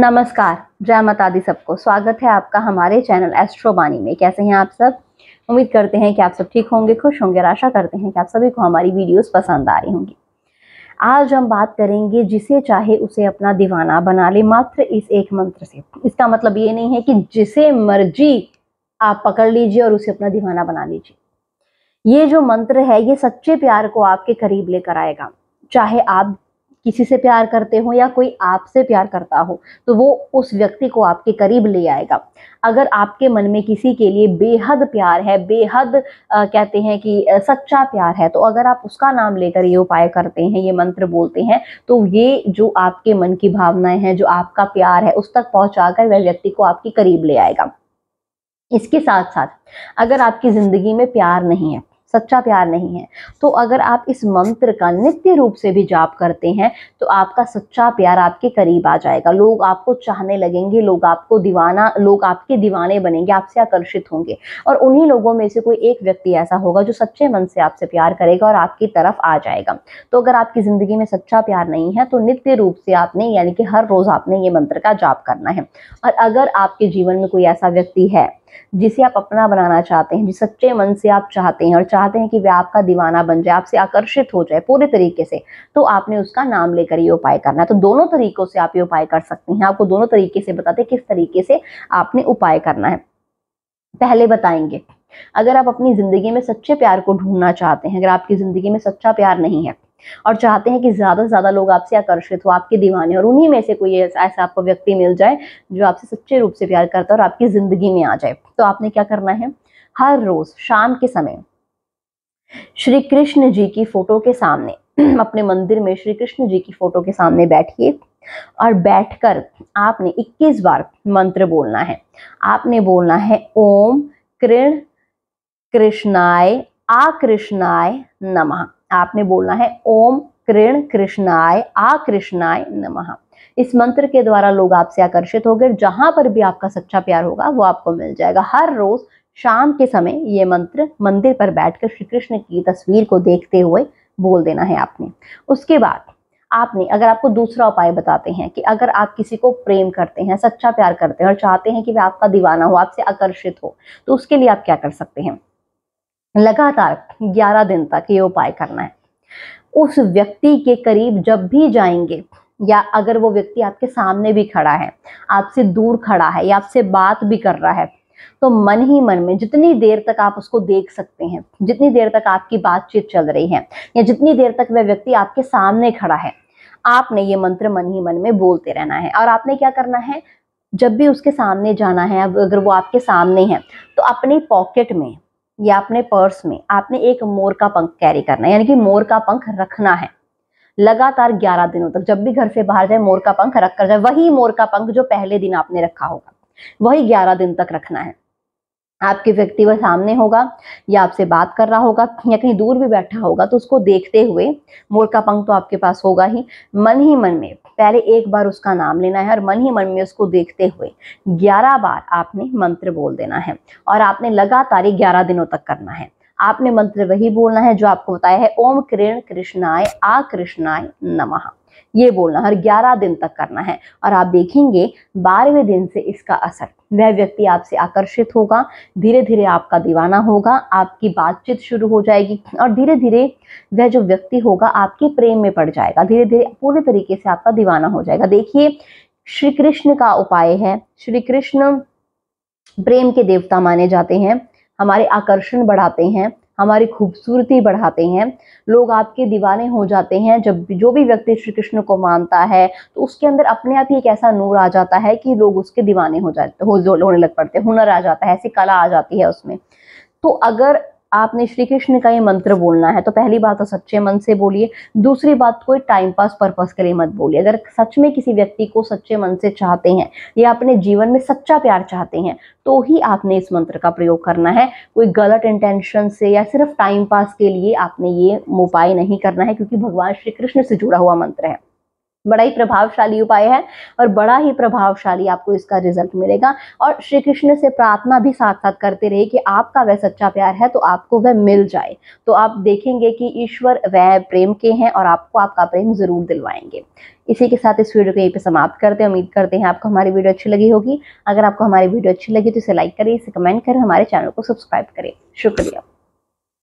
नमस्कार जय माता दी सबको स्वागत है आपका हमारे चैनल एस्ट्रोबानी में कैसे हैं आप सब उम्मीद करते हैं कि आप सब ठीक होंगे खुश होंगे आशा करते हैं कि आप सभी को हमारी वीडियोस पसंद आ रही होंगी आज हम बात करेंगे जिसे चाहे उसे अपना दीवाना बना ले मात्र इस एक मंत्र से इसका मतलब ये नहीं है कि जिसे मर्जी आप पकड़ लीजिए और उसे अपना दीवाना बना लीजिए ये जो मंत्र है ये सच्चे प्यार को आपके करीब लेकर आएगा चाहे आप किसी से प्यार करते हो या कोई आपसे प्यार करता हो तो वो उस व्यक्ति को आपके करीब ले आएगा अगर आपके मन में किसी के लिए बेहद प्यार है बेहद आ, कहते हैं कि सच्चा प्यार है तो अगर आप उसका नाम लेकर ये उपाय करते हैं ये मंत्र बोलते हैं तो ये जो आपके मन की भावनाएं हैं जो आपका प्यार है उस तक पहुंचाकर वह व्यक्ति को आपके करीब ले आएगा इसके साथ साथ अगर आपकी ज़िंदगी में प्यार नहीं है सच्चा प्यार नहीं है तो अगर आप इस मंत्र का नित्य रूप से भी जाप करते हैं तो आपका सच्चा प्यार आपके करीब आ जाएगा लोग आपको चाहने लगेंगे लोग आपको दीवाना लोग आपके दीवाने बनेंगे आपसे आकर्षित होंगे और उन्हीं लोगों में से कोई एक व्यक्ति ऐसा होगा जो सच्चे मन से आपसे प्यार करेगा और आपकी तरफ आ जाएगा तो अगर आपकी ज़िंदगी में सच्चा प्यार नहीं है तो नित्य रूप से आपने यानी कि हर रोज़ आपने ये मंत्र का जाप करना है और अगर आपके जीवन में कोई ऐसा व्यक्ति है जिसे आप अपना बनाना चाहते हैं जिस सच्चे मन से आप चाहते हैं और चाहते हैं कि वह आपका दीवाना बन जाए आपसे आकर्षित हो जाए पूरे तरीके से तो आपने उसका नाम लेकर ये उपाय करना है तो दोनों तरीकों से आप ये उपाय कर सकते हैं आपको दोनों तरीके से बताते हैं किस तरीके से आपने उपाय करना है पहले बताएंगे अगर आप अपनी ज़िंदगी में सच्चे प्यार को ढूंढना चाहते हैं अगर आपकी ज़िंदगी में सच्चा प्यार नहीं है और चाहते हैं कि ज़्यादा से ज़्यादा लोग आपसे आकर्षित हो आपके दीवाने और उन्हीं में से कोई ऐसा आपको व्यक्ति मिल जाए जो आपसे सच्चे रूप से प्यार करता है और आपकी ज़िंदगी में आ जाए तो आपने क्या करना है हर रोज़ शाम के समय श्री कृष्ण जी की फ़ोटो के सामने अपने मंदिर में श्री कृष्ण जी की फ़ोटो के सामने बैठिए और बैठकर आपने 21 बार मंत्र बोलना है आपने बोलना है ओम कृण कृष्णाय कृष्णाय नमः आपने बोलना है ओम कृण कृष्णाय आ कृष्णाय नमः इस मंत्र के द्वारा लोग आपसे आकर्षित हो गए जहां पर भी आपका सच्चा प्यार होगा वो आपको मिल जाएगा हर रोज शाम के समय ये मंत्र मंदिर पर बैठकर श्री कृष्ण की तस्वीर को देखते हुए बोल देना है आपने उसके बाद आपने अगर आपको दूसरा उपाय बताते हैं कि अगर आप किसी को प्रेम करते हैं सच्चा प्यार करते हैं और चाहते हैं कि वे आपका दीवाना हो आपसे आकर्षित हो तो उसके लिए आप क्या कर सकते हैं लगातार 11 दिन तक ये उपाय करना है उस व्यक्ति के करीब जब भी जाएंगे या अगर वो व्यक्ति आपके सामने भी खड़ा है आपसे दूर खड़ा है या आपसे बात भी कर रहा है तो मन ही मन में जितनी देर तक आप उसको देख सकते हैं जितनी देर तक आपकी बातचीत चल रही है या जितनी देर तक वह व्यक्ति आपके सामने खड़ा है आपने ये मंत्र मन ही मन में बोलते रहना है और आपने क्या करना है जब भी उसके सामने जाना है अगर वो आपके सामने है तो अपनी पॉकेट में या अपने पर्स में आपने एक मोर का पंख कैरी करना है यानी कि मोर का पंख रखना है लगातार 11 दिनों तक जब भी घर से बाहर जाए मोर का पंख रख कर जाए वही मोर का पंख जो पहले दिन आपने रखा होगा वही 11 दिन तक रखना है आपके व्यक्ति वह सामने होगा या आपसे बात कर रहा होगा या कहीं दूर भी बैठा होगा तो उसको देखते हुए मोर का पंख तो आपके पास होगा ही मन ही मन में पहले एक बार उसका नाम लेना है और मन ही मन में उसको देखते हुए ग्यारह बार आपने मंत्र बोल देना है और आपने लगातार ग्यारह दिनों तक करना है आपने मंत्र वही बोलना है जो आपको बताया है ओम किरण कृष्णाय आ कृष्णाय नमहा ये बोलना हर 11 दिन तक करना है और आप देखेंगे बारहवें दिन से इसका असर वह व्यक्ति आपसे आकर्षित होगा धीरे धीरे आपका दीवाना होगा आपकी बातचीत शुरू हो जाएगी और धीरे धीरे वह जो व्यक्ति होगा आपके प्रेम में पड़ जाएगा धीरे धीरे पूरे तरीके से आपका दीवाना हो जाएगा देखिए श्री कृष्ण का उपाय है श्री कृष्ण प्रेम के देवता माने जाते हैं हमारे आकर्षण बढ़ाते हैं हमारी खूबसूरती बढ़ाते हैं लोग आपके दीवाने हो जाते हैं जब जो भी व्यक्ति श्री कृष्ण को मानता है तो उसके अंदर अपने आप ही एक ऐसा नूर आ जाता है कि लोग उसके दीवाने हो जाते हो होने लग पड़ते हुनर आ जाता है ऐसी कला आ जाती है उसमें तो अगर आपने श्री कृष्ण का ये मंत्र बोलना है तो पहली बात तो सच्चे मन से बोलिए दूसरी बात कोई टाइम पास पर्पज के लिए मत बोलिए अगर सच में किसी व्यक्ति को सच्चे मन से चाहते हैं या अपने जीवन में सच्चा प्यार चाहते हैं तो ही आपने इस मंत्र का प्रयोग करना है कोई गलत इंटेंशन से या सिर्फ टाइम पास के लिए आपने ये उपाय नहीं करना है क्योंकि भगवान श्री कृष्ण से जुड़ा हुआ मंत्र है बड़ा ही प्रभावशाली उपाय है और बड़ा ही प्रभावशाली आपको इसका रिजल्ट मिलेगा और श्री कृष्ण से प्रार्थना भी साथ साथ करते रहे कि आपका वह सच्चा प्यार है तो आपको वह मिल जाए तो आप देखेंगे कि ईश्वर वह प्रेम के हैं और आपको आपका प्रेम ज़रूर दिलवाएंगे इसी के साथ इस वीडियो को यहीं पे समाप्त करते हैं उम्मीद करते हैं आपको हमारी वीडियो अच्छी लगी होगी अगर आपको हमारी वीडियो अच्छी लगी तो इसे लाइक करें इसे कमेंट करें हमारे चैनल को सब्सक्राइब करें शुक्रिया